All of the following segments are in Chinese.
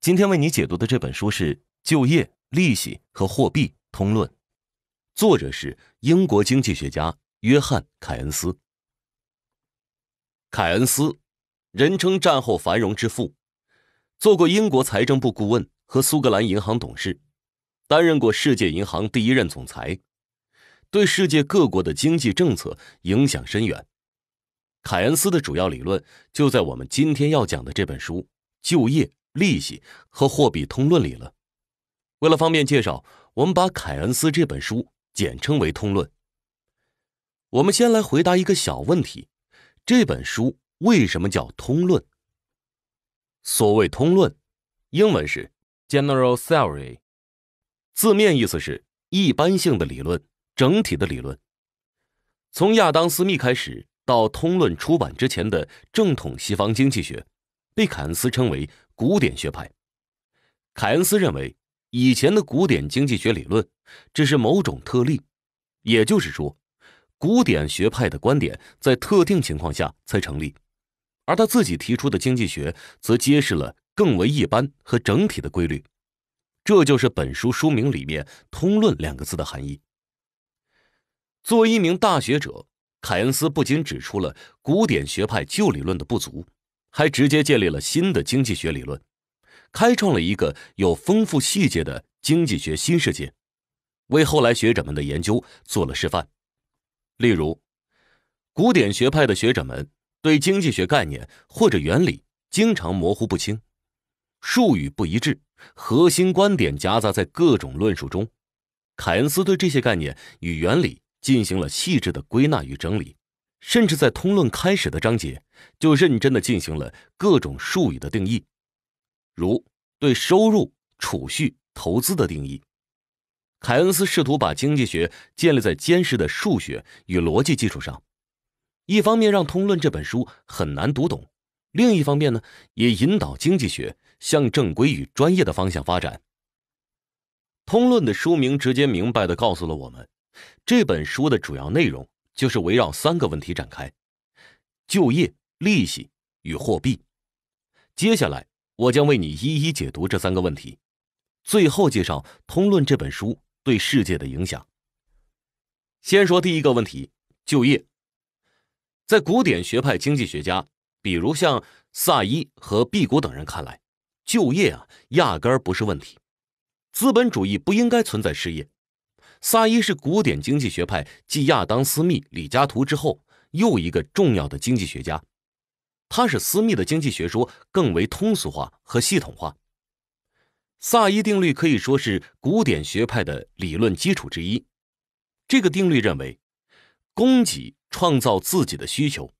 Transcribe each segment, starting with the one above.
今天为你解读的这本书是《就业、利息和货币通论》，作者是英国经济学家约翰·凯恩斯。凯恩斯人称“战后繁荣之父”，做过英国财政部顾问和苏格兰银行董事，担任过世界银行第一任总裁，对世界各国的经济政策影响深远。凯恩斯的主要理论就在我们今天要讲的这本书《就业》。利息和货币通论里了。为了方便介绍，我们把凯恩斯这本书简称为《通论》。我们先来回答一个小问题：这本书为什么叫《通论》？所谓“通论”，英文是 “general theory”，字面意思是一般性的理论，整体的理论。从亚当·斯密开始到《通论》出版之前的正统西方经济学，被凯恩斯称为。古典学派，凯恩斯认为以前的古典经济学理论只是某种特例，也就是说，古典学派的观点在特定情况下才成立，而他自己提出的经济学则揭示了更为一般和整体的规律。这就是本书书名里面“通论”两个字的含义。作为一名大学者，凯恩斯不仅指出了古典学派旧理论的不足。还直接建立了新的经济学理论，开创了一个有丰富细节的经济学新世界，为后来学者们的研究做了示范。例如，古典学派的学者们对经济学概念或者原理经常模糊不清，术语不一致，核心观点夹杂在各种论述中。凯恩斯对这些概念与原理进行了细致的归纳与整理，甚至在通论开始的章节。就认真的进行了各种术语的定义，如对收入、储蓄、投资的定义。凯恩斯试图把经济学建立在坚实的数学与逻辑基础上，一方面让《通论》这本书很难读懂，另一方面呢，也引导经济学向正规与专业的方向发展。《通论》的书名直接明白的告诉了我们，这本书的主要内容就是围绕三个问题展开：就业。利息与货币，接下来我将为你一一解读这三个问题，最后介绍《通论》这本书对世界的影响。先说第一个问题：就业。在古典学派经济学家，比如像萨伊和毕古等人看来，就业啊压根儿不是问题，资本主义不应该存在失业。萨伊是古典经济学派继亚当·斯密、李嘉图之后又一个重要的经济学家。它使私密的经济学说更为通俗化和系统化。萨伊定律可以说是古典学派的理论基础之一。这个定律认为，供给创造自己的需求。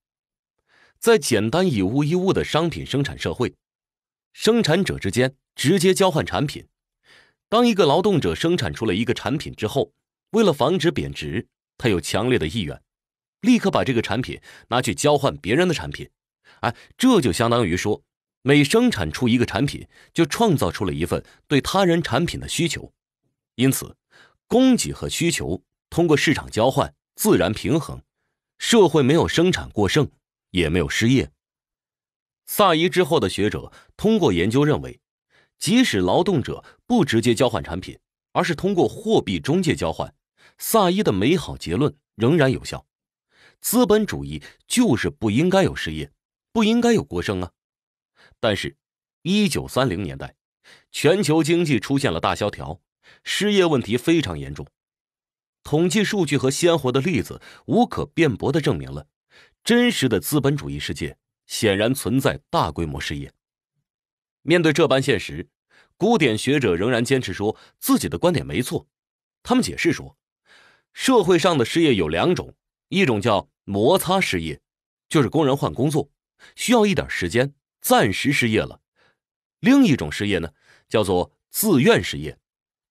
在简单以物易物的商品生产社会，生产者之间直接交换产品。当一个劳动者生产出了一个产品之后，为了防止贬值，他有强烈的意愿，立刻把这个产品拿去交换别人的产品。哎，这就相当于说，每生产出一个产品，就创造出了一份对他人产品的需求。因此，供给和需求通过市场交换自然平衡，社会没有生产过剩，也没有失业。萨伊之后的学者通过研究认为，即使劳动者不直接交换产品，而是通过货币中介交换，萨伊的美好结论仍然有效。资本主义就是不应该有失业。不应该有过剩啊！但是，一九三零年代，全球经济出现了大萧条，失业问题非常严重。统计数据和鲜活的例子无可辩驳的证明了，真实的资本主义世界显然存在大规模失业。面对这般现实，古典学者仍然坚持说自己的观点没错。他们解释说，社会上的失业有两种，一种叫摩擦失业，就是工人换工作。需要一点时间，暂时失业了。另一种失业呢，叫做自愿失业，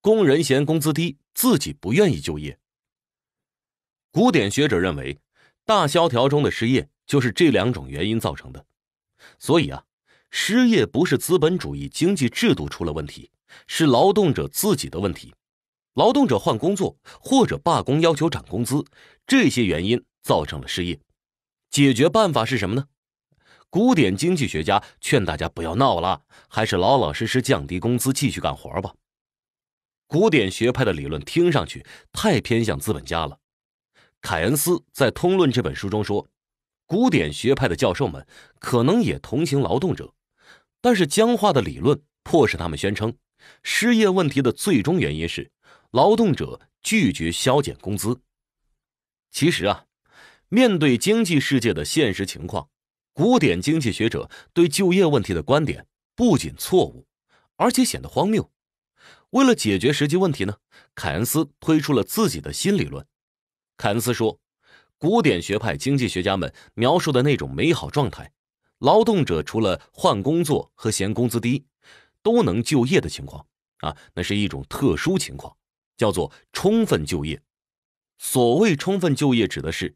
工人嫌工资低，自己不愿意就业。古典学者认为，大萧条中的失业就是这两种原因造成的。所以啊，失业不是资本主义经济制度出了问题，是劳动者自己的问题。劳动者换工作或者罢工要求涨工资，这些原因造成了失业。解决办法是什么呢？古典经济学家劝大家不要闹了，还是老老实实降低工资，继续干活吧。古典学派的理论听上去太偏向资本家了。凯恩斯在《通论》这本书中说，古典学派的教授们可能也同情劳动者，但是僵化的理论迫使他们宣称，失业问题的最终原因是劳动者拒绝削减工资。其实啊，面对经济世界的现实情况。古典经济学者对就业问题的观点不仅错误，而且显得荒谬。为了解决实际问题呢，凯恩斯推出了自己的新理论。凯恩斯说，古典学派经济学家们描述的那种美好状态——劳动者除了换工作和嫌工资低，都能就业的情况，啊，那是一种特殊情况，叫做充分就业。所谓充分就业，指的是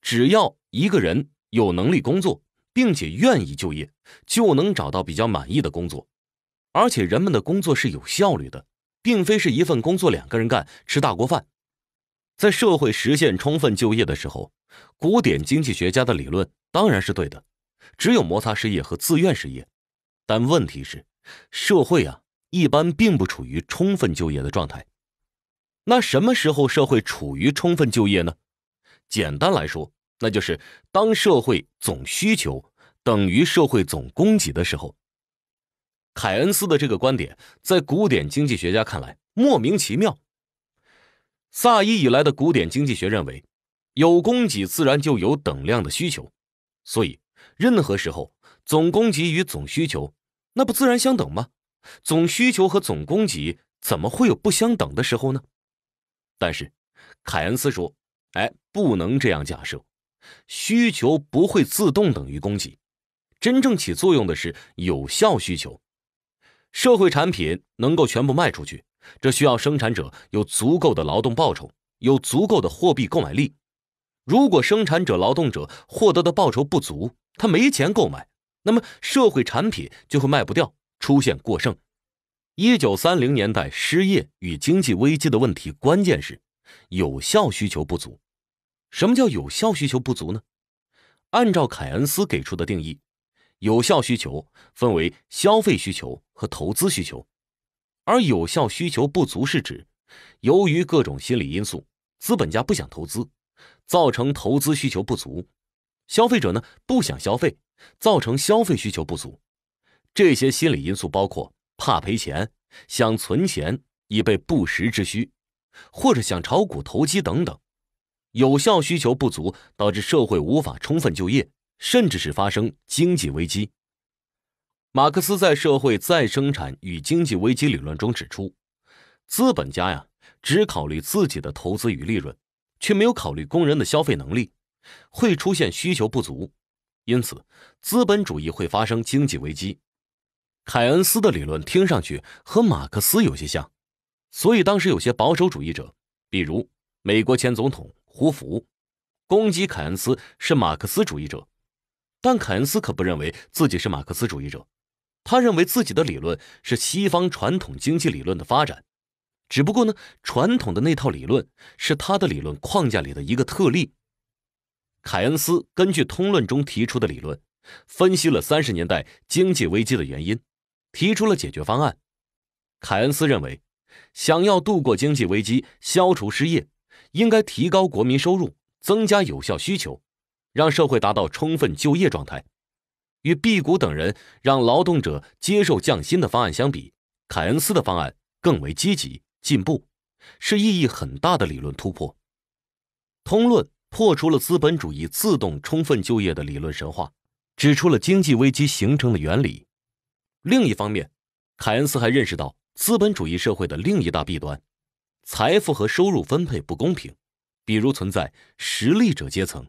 只要一个人有能力工作，并且愿意就业，就能找到比较满意的工作，而且人们的工作是有效率的，并非是一份工作两个人干吃大锅饭。在社会实现充分就业的时候，古典经济学家的理论当然是对的，只有摩擦失业和自愿失业。但问题是，社会啊，一般并不处于充分就业的状态。那什么时候社会处于充分就业呢？简单来说。那就是当社会总需求等于社会总供给的时候，凯恩斯的这个观点在古典经济学家看来莫名其妙。萨伊以来的古典经济学认为，有供给自然就有等量的需求，所以任何时候总供给与总需求那不自然相等吗？总需求和总供给怎么会有不相等的时候呢？但是凯恩斯说：“哎，不能这样假设。”需求不会自动等于供给，真正起作用的是有效需求。社会产品能够全部卖出去，这需要生产者有足够的劳动报酬，有足够的货币购买力。如果生产者、劳动者获得的报酬不足，他没钱购买，那么社会产品就会卖不掉，出现过剩。一九三零年代失业与经济危机的问题，关键是有效需求不足。什么叫有效需求不足呢？按照凯恩斯给出的定义，有效需求分为消费需求和投资需求，而有效需求不足是指，由于各种心理因素，资本家不想投资，造成投资需求不足；消费者呢不想消费，造成消费需求不足。这些心理因素包括怕赔钱、想存钱以备不时之需，或者想炒股投机等等。有效需求不足导致社会无法充分就业，甚至是发生经济危机。马克思在《社会再生产与经济危机》理论中指出，资本家呀只考虑自己的投资与利润，却没有考虑工人的消费能力，会出现需求不足，因此资本主义会发生经济危机。凯恩斯的理论听上去和马克思有些像，所以当时有些保守主义者，比如美国前总统。胡服，攻击凯恩斯是马克思主义者，但凯恩斯可不认为自己是马克思主义者，他认为自己的理论是西方传统经济理论的发展，只不过呢，传统的那套理论是他的理论框架里的一个特例。凯恩斯根据《通论》中提出的理论，分析了三十年代经济危机的原因，提出了解决方案。凯恩斯认为，想要度过经济危机，消除失业。应该提高国民收入，增加有效需求，让社会达到充分就业状态。与辟古等人让劳动者接受降薪的方案相比，凯恩斯的方案更为积极、进步，是意义很大的理论突破。《通论》破除了资本主义自动充分就业的理论神话，指出了经济危机形成的原理。另一方面，凯恩斯还认识到资本主义社会的另一大弊端。财富和收入分配不公平，比如存在实力者阶层。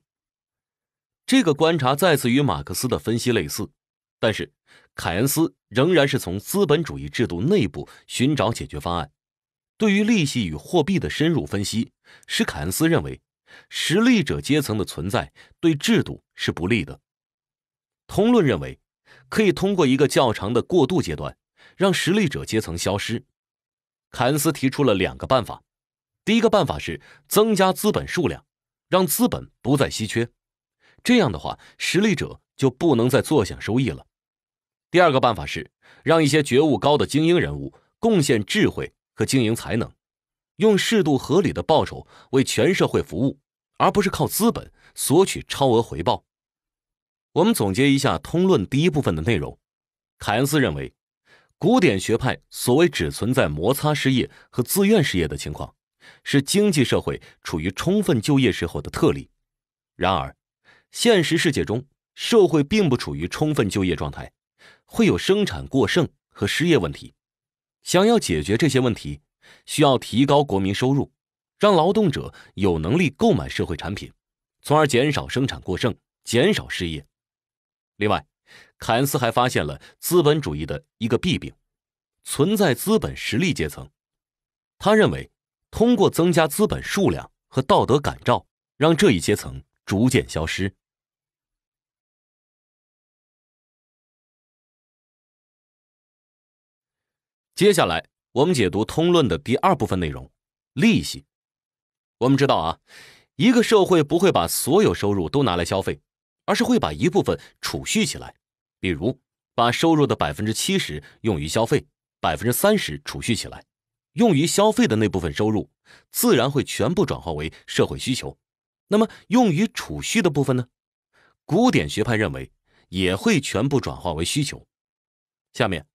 这个观察再次与马克思的分析类似，但是凯恩斯仍然是从资本主义制度内部寻找解决方案。对于利息与货币的深入分析，使凯恩斯认为实力者阶层的存在对制度是不利的。通论认为，可以通过一个较长的过渡阶段，让实力者阶层消失。凯恩斯提出了两个办法，第一个办法是增加资本数量，让资本不再稀缺，这样的话，实力者就不能再坐享收益了。第二个办法是让一些觉悟高的精英人物贡献智慧和经营才能，用适度合理的报酬为全社会服务，而不是靠资本索取超额回报。我们总结一下《通论》第一部分的内容，凯恩斯认为。古典学派所谓只存在摩擦失业和自愿失业的情况，是经济社会处于充分就业时候的特例。然而，现实世界中社会并不处于充分就业状态，会有生产过剩和失业问题。想要解决这些问题，需要提高国民收入，让劳动者有能力购买社会产品，从而减少生产过剩，减少失业。另外，凯恩斯还发现了资本主义的一个弊病，存在资本实力阶层。他认为，通过增加资本数量和道德感召，让这一阶层逐渐消失。接下来，我们解读《通论》的第二部分内容——利息。我们知道啊，一个社会不会把所有收入都拿来消费，而是会把一部分储蓄起来。比如，把收入的百分之七十用于消费，百分之三十储蓄起来。用于消费的那部分收入，自然会全部转化为社会需求。那么，用于储蓄的部分呢？古典学派认为，也会全部转化为需求。下面，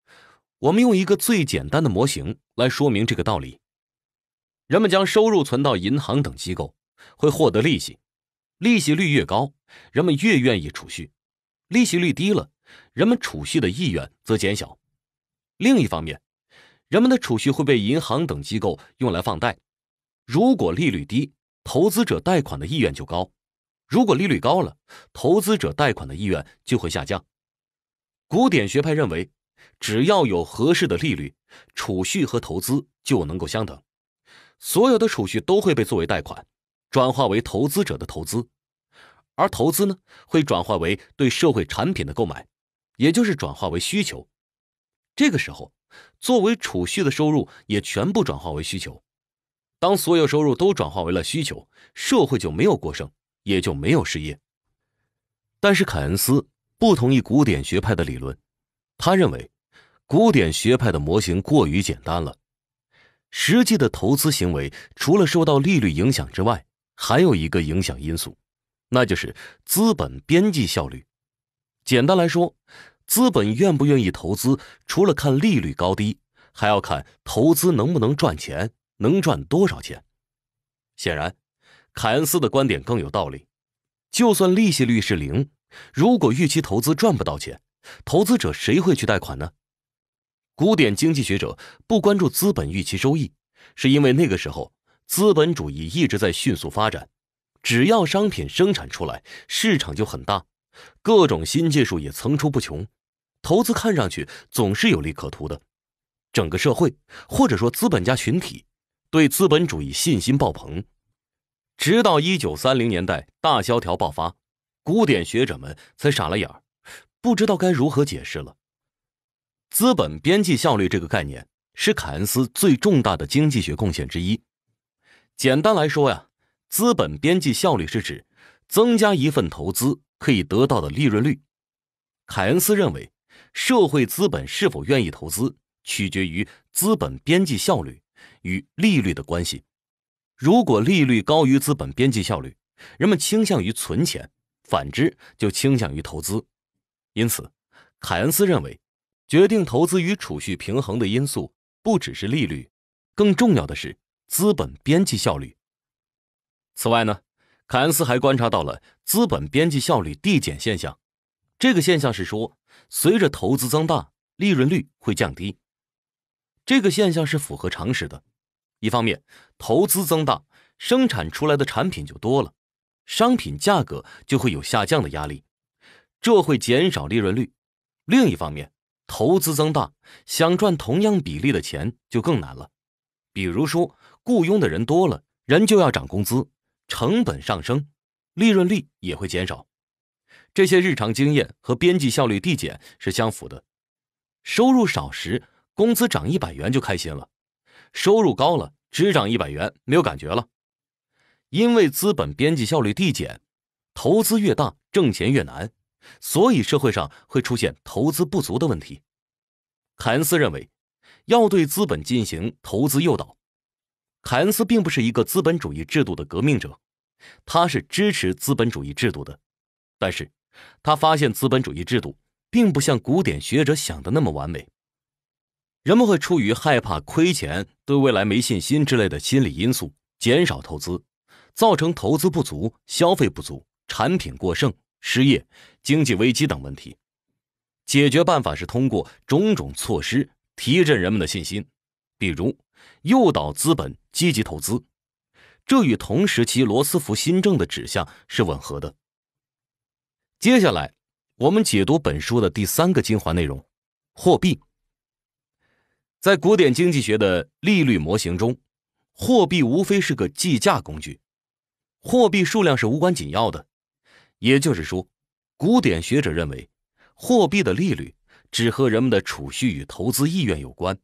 我们用一个最简单的模型来说明这个道理。人们将收入存到银行等机构，会获得利息。利息率越高，人们越愿意储蓄；利息率低了。人们储蓄的意愿则减小。另一方面，人们的储蓄会被银行等机构用来放贷。如果利率低，投资者贷款的意愿就高；如果利率高了，投资者贷款的意愿就会下降。古典学派认为，只要有合适的利率，储蓄和投资就能够相等。所有的储蓄都会被作为贷款，转化为投资者的投资，而投资呢，会转化为对社会产品的购买。也就是转化为需求，这个时候，作为储蓄的收入也全部转化为需求。当所有收入都转化为了需求，社会就没有过剩，也就没有失业。但是凯恩斯不同意古典学派的理论，他认为古典学派的模型过于简单了。实际的投资行为除了受到利率影响之外，还有一个影响因素，那就是资本边际效率。简单来说，资本愿不愿意投资，除了看利率高低，还要看投资能不能赚钱，能赚多少钱。显然，凯恩斯的观点更有道理。就算利息率是零，如果预期投资赚不到钱，投资者谁会去贷款呢？古典经济学者不关注资本预期收益，是因为那个时候资本主义一直在迅速发展，只要商品生产出来，市场就很大。各种新技术也层出不穷，投资看上去总是有利可图的。整个社会或者说资本家群体对资本主义信心爆棚，直到一九三零年代大萧条爆发，古典学者们才傻了眼儿，不知道该如何解释了。资本边际效率这个概念是凯恩斯最重大的经济学贡献之一。简单来说呀，资本边际效率是指增加一份投资。可以得到的利润率，凯恩斯认为，社会资本是否愿意投资，取决于资本边际效率与利率的关系。如果利率高于资本边际效率，人们倾向于存钱；反之，就倾向于投资。因此，凯恩斯认为，决定投资与储蓄平衡的因素不只是利率，更重要的是资本边际效率。此外呢？凯恩斯还观察到了资本边际效率递减现象。这个现象是说，随着投资增大，利润率会降低。这个现象是符合常识的。一方面，投资增大，生产出来的产品就多了，商品价格就会有下降的压力，这会减少利润率；另一方面，投资增大，想赚同样比例的钱就更难了。比如说，雇佣的人多了，人就要涨工资。成本上升，利润率也会减少。这些日常经验和边际效率递减是相符的。收入少时，工资涨一百元就开心了；收入高了，只涨一百元没有感觉了。因为资本边际效率递减，投资越大，挣钱越难，所以社会上会出现投资不足的问题。凯恩斯认为，要对资本进行投资诱导。凯恩斯并不是一个资本主义制度的革命者，他是支持资本主义制度的。但是，他发现资本主义制度并不像古典学者想的那么完美。人们会出于害怕亏钱、对未来没信心之类的心理因素减少投资，造成投资不足、消费不足、产品过剩、失业、经济危机等问题。解决办法是通过种种措施提振人们的信心，比如诱导资本。积极投资，这与同时期罗斯福新政的指向是吻合的。接下来，我们解读本书的第三个精华内容——货币。在古典经济学的利率模型中，货币无非是个计价工具，货币数量是无关紧要的。也就是说，古典学者认为，货币的利率只和人们的储蓄与投资意愿有关。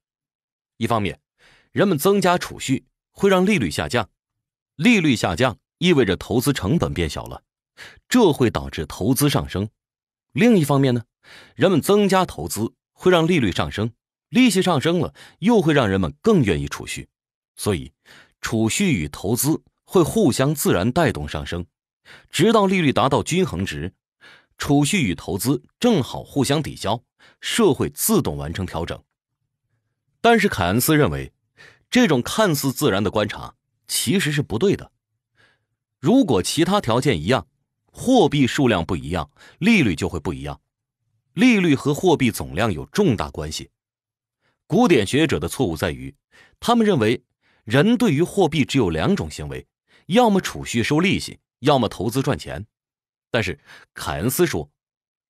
一方面，人们增加储蓄。会让利率下降，利率下降意味着投资成本变小了，这会导致投资上升。另一方面呢，人们增加投资会让利率上升，利息上升了又会让人们更愿意储蓄，所以储蓄与投资会互相自然带动上升，直到利率达到均衡值，储蓄与投资正好互相抵消，社会自动完成调整。但是凯恩斯认为。这种看似自然的观察其实是不对的。如果其他条件一样，货币数量不一样，利率就会不一样。利率和货币总量有重大关系。古典学者的错误在于，他们认为人对于货币只有两种行为：要么储蓄收利息，要么投资赚钱。但是凯恩斯说，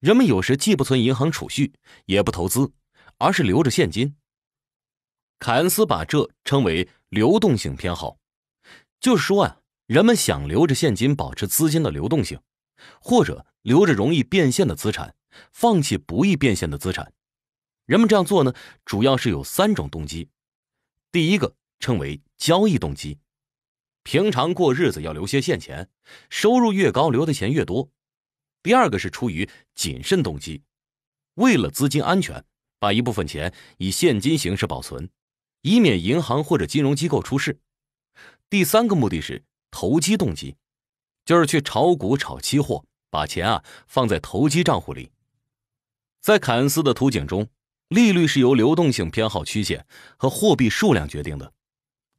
人们有时既不存银行储蓄，也不投资，而是留着现金。凯恩斯把这称为流动性偏好，就是说啊，人们想留着现金，保持资金的流动性，或者留着容易变现的资产，放弃不易变现的资产。人们这样做呢，主要是有三种动机。第一个称为交易动机，平常过日子要留些现钱，收入越高留的钱越多。第二个是出于谨慎动机，为了资金安全，把一部分钱以现金形式保存。以免银行或者金融机构出事。第三个目的是投机动机，就是去炒股、炒期货，把钱啊放在投机账户里。在凯恩斯的图景中，利率是由流动性偏好曲线和货币数量决定的。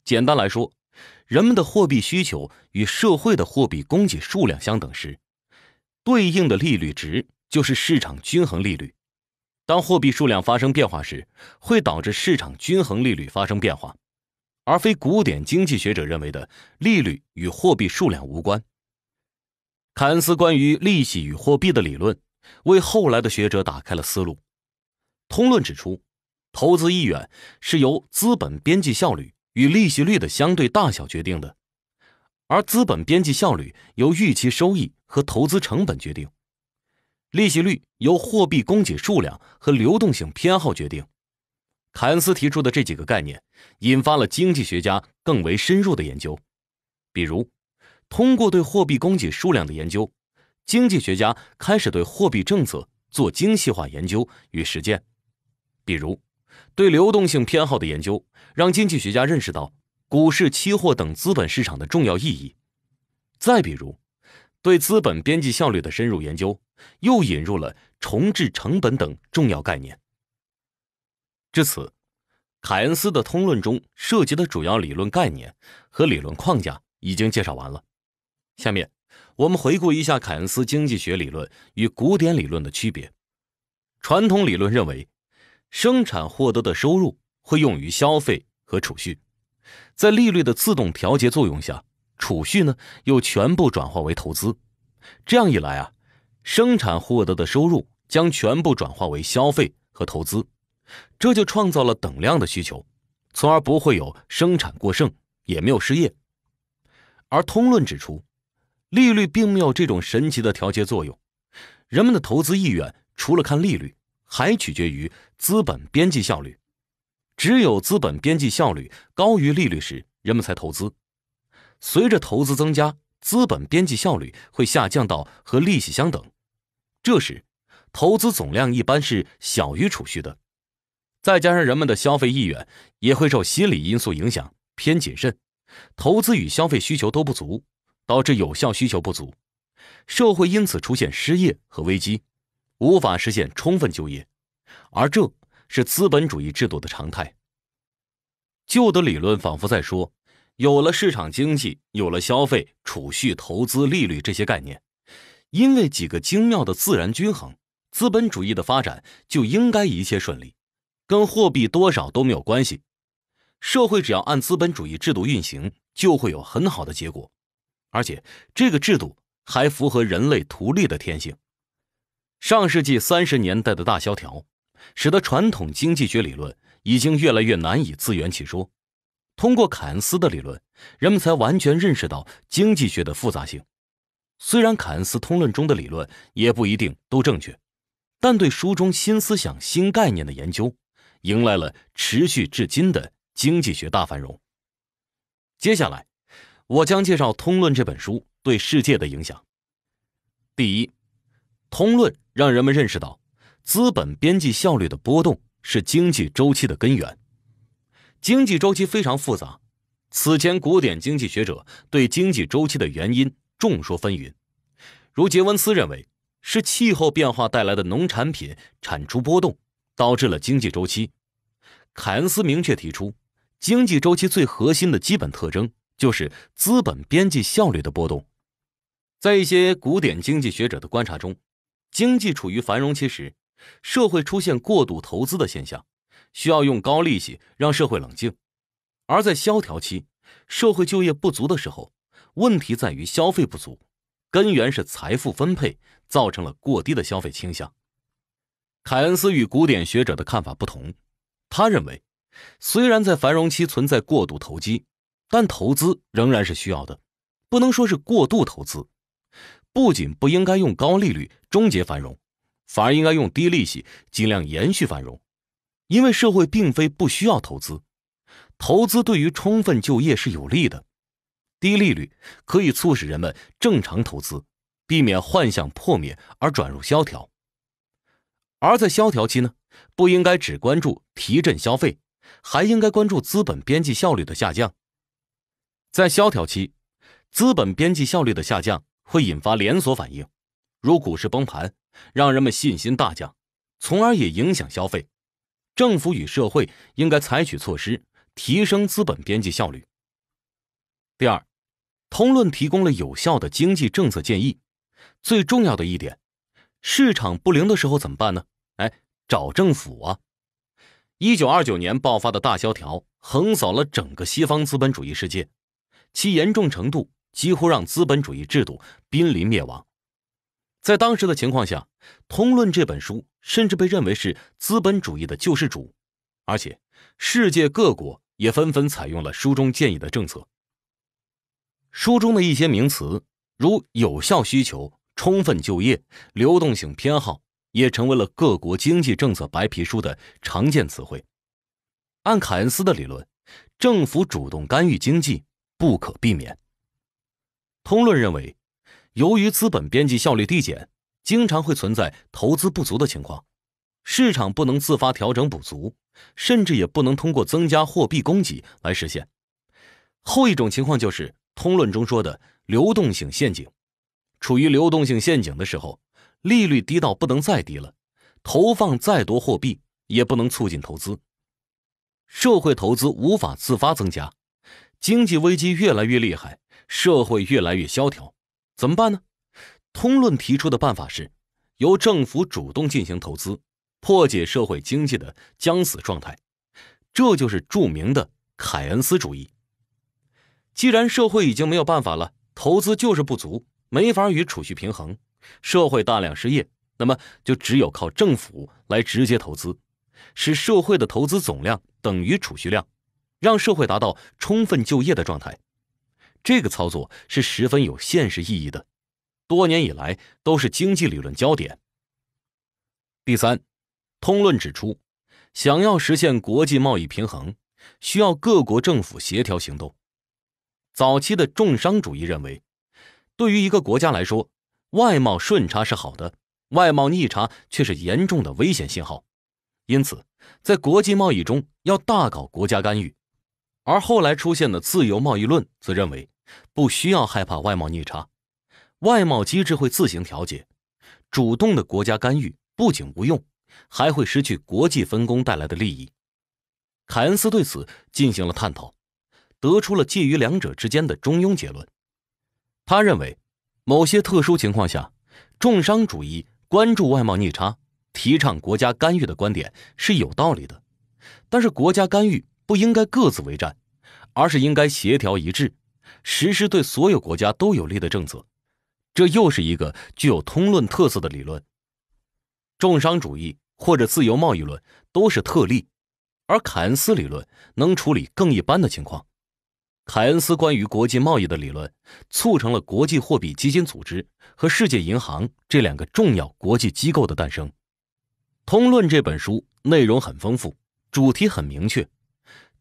简单来说，人们的货币需求与社会的货币供给数量相等时，对应的利率值就是市场均衡利率。当货币数量发生变化时，会导致市场均衡利率发生变化，而非古典经济学者认为的利率与货币数量无关。凯恩斯关于利息与货币的理论，为后来的学者打开了思路。通论指出，投资意愿是由资本边际效率与利息率的相对大小决定的，而资本边际效率由预期收益和投资成本决定。利息率由货币供给数量和流动性偏好决定。凯恩斯提出的这几个概念，引发了经济学家更为深入的研究。比如，通过对货币供给数量的研究，经济学家开始对货币政策做精细化研究与实践。比如，对流动性偏好的研究，让经济学家认识到股市、期货等资本市场的重要意义。再比如。对资本边际效率的深入研究，又引入了重置成本等重要概念。至此，凯恩斯的通论中涉及的主要理论概念和理论框架已经介绍完了。下面我们回顾一下凯恩斯经济学理论与古典理论的区别。传统理论认为，生产获得的收入会用于消费和储蓄，在利率的自动调节作用下。储蓄呢，又全部转化为投资，这样一来啊，生产获得的收入将全部转化为消费和投资，这就创造了等量的需求，从而不会有生产过剩，也没有失业。而通论指出，利率并没有这种神奇的调节作用，人们的投资意愿除了看利率，还取决于资本边际效率，只有资本边际效率高于利率时，人们才投资。随着投资增加，资本边际效率会下降到和利息相等，这时，投资总量一般是小于储蓄的。再加上人们的消费意愿也会受心理因素影响，偏谨慎，投资与消费需求都不足，导致有效需求不足，社会因此出现失业和危机，无法实现充分就业，而这是资本主义制度的常态。旧的理论仿佛在说。有了市场经济，有了消费、储蓄、投资、利率这些概念，因为几个精妙的自然均衡，资本主义的发展就应该一切顺利，跟货币多少都没有关系。社会只要按资本主义制度运行，就会有很好的结果，而且这个制度还符合人类图利的天性。上世纪三十年代的大萧条，使得传统经济学理论已经越来越难以自圆其说。通过凯恩斯的理论，人们才完全认识到经济学的复杂性。虽然凯恩斯通论中的理论也不一定都正确，但对书中新思想、新概念的研究，迎来了持续至今的经济学大繁荣。接下来，我将介绍《通论》这本书对世界的影响。第一，《通论》让人们认识到，资本边际效率的波动是经济周期的根源。经济周期非常复杂，此前古典经济学者对经济周期的原因众说纷纭，如杰文斯认为是气候变化带来的农产品产出波动导致了经济周期；凯恩斯明确提出，经济周期最核心的基本特征就是资本边际效率的波动。在一些古典经济学者的观察中，经济处于繁荣期时，社会出现过度投资的现象。需要用高利息让社会冷静，而在萧条期、社会就业不足的时候，问题在于消费不足，根源是财富分配造成了过低的消费倾向。凯恩斯与古典学者的看法不同，他认为，虽然在繁荣期存在过度投机，但投资仍然是需要的，不能说是过度投资。不仅不应该用高利率终结繁荣，反而应该用低利息尽量延续繁荣。因为社会并非不需要投资，投资对于充分就业是有利的。低利率可以促使人们正常投资，避免幻想破灭而转入萧条。而在萧条期呢，不应该只关注提振消费，还应该关注资本边际效率的下降。在萧条期，资本边际效率的下降会引发连锁反应，如股市崩盘，让人们信心大降，从而也影响消费。政府与社会应该采取措施，提升资本边际效率。第二，通论提供了有效的经济政策建议。最重要的一点，市场不灵的时候怎么办呢？哎，找政府啊！一九二九年爆发的大萧条横扫了整个西方资本主义世界，其严重程度几乎让资本主义制度濒临灭亡。在当时的情况下，《通论》这本书甚至被认为是资本主义的救世主，而且世界各国也纷纷采用了书中建议的政策。书中的一些名词，如有效需求、充分就业、流动性偏好，也成为了各国经济政策白皮书的常见词汇。按凯恩斯的理论，政府主动干预经济不可避免。《通论》认为。由于资本边际效率递减，经常会存在投资不足的情况，市场不能自发调整补足，甚至也不能通过增加货币供给来实现。后一种情况就是通论中说的流动性陷阱。处于流动性陷阱的时候，利率低到不能再低了，投放再多货币也不能促进投资，社会投资无法自发增加，经济危机越来越厉害，社会越来越萧条。怎么办呢？通论提出的办法是，由政府主动进行投资，破解社会经济的僵死状态。这就是著名的凯恩斯主义。既然社会已经没有办法了，投资就是不足，没法与储蓄平衡，社会大量失业，那么就只有靠政府来直接投资，使社会的投资总量等于储蓄量，让社会达到充分就业的状态。这个操作是十分有现实意义的，多年以来都是经济理论焦点。第三，通论指出，想要实现国际贸易平衡，需要各国政府协调行动。早期的重商主义认为，对于一个国家来说，外贸顺差是好的，外贸逆差却是严重的危险信号，因此在国际贸易中要大搞国家干预。而后来出现的自由贸易论则认为，不需要害怕外贸逆差，外贸机制会自行调节。主动的国家干预不仅无用，还会失去国际分工带来的利益。凯恩斯对此进行了探讨，得出了介于两者之间的中庸结论。他认为，某些特殊情况下，重商主义关注外贸逆差、提倡国家干预的观点是有道理的。但是，国家干预不应该各自为战，而是应该协调一致。实施对所有国家都有利的政策，这又是一个具有通论特色的理论。重商主义或者自由贸易论都是特例，而凯恩斯理论能处理更一般的情况。凯恩斯关于国际贸易的理论，促成了国际货币基金组织和世界银行这两个重要国际机构的诞生。《通论》这本书内容很丰富，主题很明确。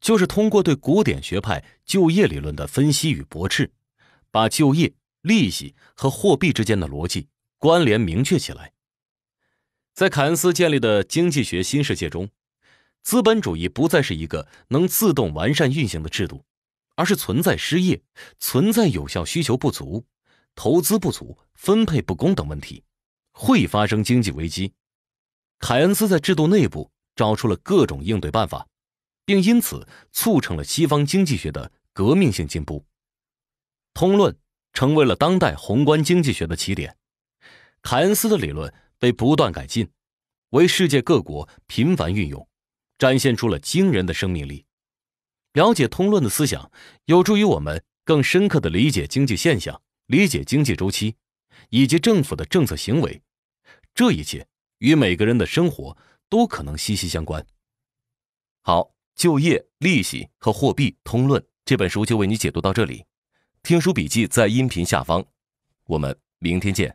就是通过对古典学派就业理论的分析与驳斥，把就业、利息和货币之间的逻辑关联明确起来。在凯恩斯建立的经济学新世界中，资本主义不再是一个能自动完善运行的制度，而是存在失业、存在有效需求不足、投资不足、分配不公等问题，会发生经济危机。凯恩斯在制度内部找出了各种应对办法。并因此促成了西方经济学的革命性进步，通论成为了当代宏观经济学的起点，凯恩斯的理论被不断改进，为世界各国频繁运用，展现出了惊人的生命力。了解通论的思想，有助于我们更深刻地理解经济现象、理解经济周期，以及政府的政策行为，这一切与每个人的生活都可能息息相关。好。就业、利息和货币通论这本书就为你解读到这里，听书笔记在音频下方，我们明天见。